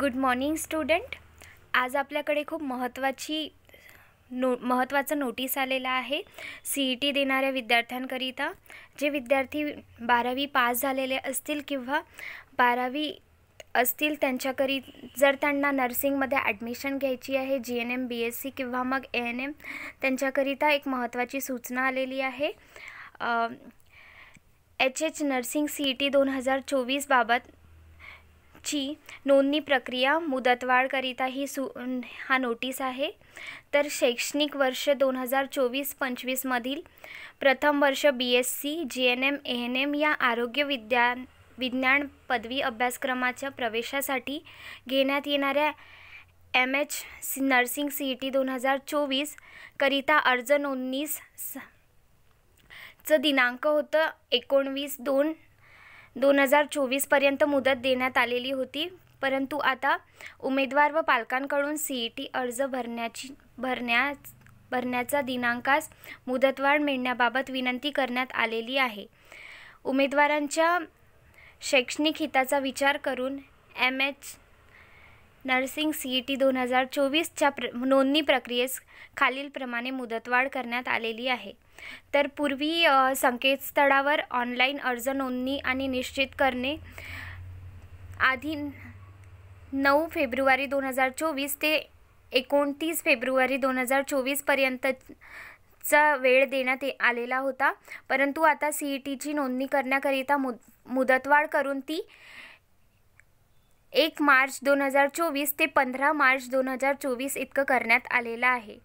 good morning student आज आपल्याकडे खूप महत्त्वाची नो महत्त्वाचं नोटीस आलेलं आहे सी ई टी देणाऱ्या विद्यार्थ्यांकरिता जे विद्यार्थी बारावी पास झालेले असतील किंवा बारावी असतील त्यांच्याकरी जर त्यांना नर्सिंगमध्ये ॲडमिशन घ्यायची आहे G N M B S C किंवा मग ए एन एम त्यांच्याकरिता एक महत्त्वाची सूचना आलेली आहे H H nursing C E T दोन हजार चोवीसबाबत ची नोंदणी प्रक्रिया मुदतवाढकरिता ही सु हा नोटीस आहे तर शैक्षणिक वर्ष दोन हजार चोवीस पंचवीसमधील प्रथम वर्ष B S C G N M A N M या आरोग्य विद्या विज्ञान पदवी अभ्यासक्रमाच्या प्रवेशासाठी घेण्यात येणाऱ्या M H C nursing C E T दोन हजार चोवीसकरिता अर्ज नोंदणीस चं दिनांक होतं एकोणवीस दोन दोन हजार चोवीसपर्यंत मुदत देण्यात आलेली होती परंतु आता उमेदवार व पालकांकडून ई टी अर्ज भरण्याची भरण्या भरण्याचा दिनांकास मुदतवाढ मिळण्याबाबत विनंती करण्यात आलेली आहे उमेदवारांच्या शैक्षणिक हिताचा विचार करून M H nursing C E T दोन हजार चोवीसच्या प्र नोंदणी प्रक्रियेस खालीलप्रमाणे मुदतवाढ करण्यात आलेली आहे तर पूर्वी संकेतस्थळावर ऑनलाईन अर्ज नोंदणी आणि निश्चित करणे आधी नऊ फेब्रुवारी दोन हजार चोवीस ते एकोणतीस फेब्रुवारी दोन हजार चोवीसपर्यंतचा वेळ देण्यात आलेला होता परंतु आता सी ई टीची नोंदणी करण्याकरिता मुद मुदतवाढ करून ती एक मार्च दोन हजार चोवीस ते पंधरा मार्च दोन हजार चोवीस इतकं करण्यात आलेलं आहे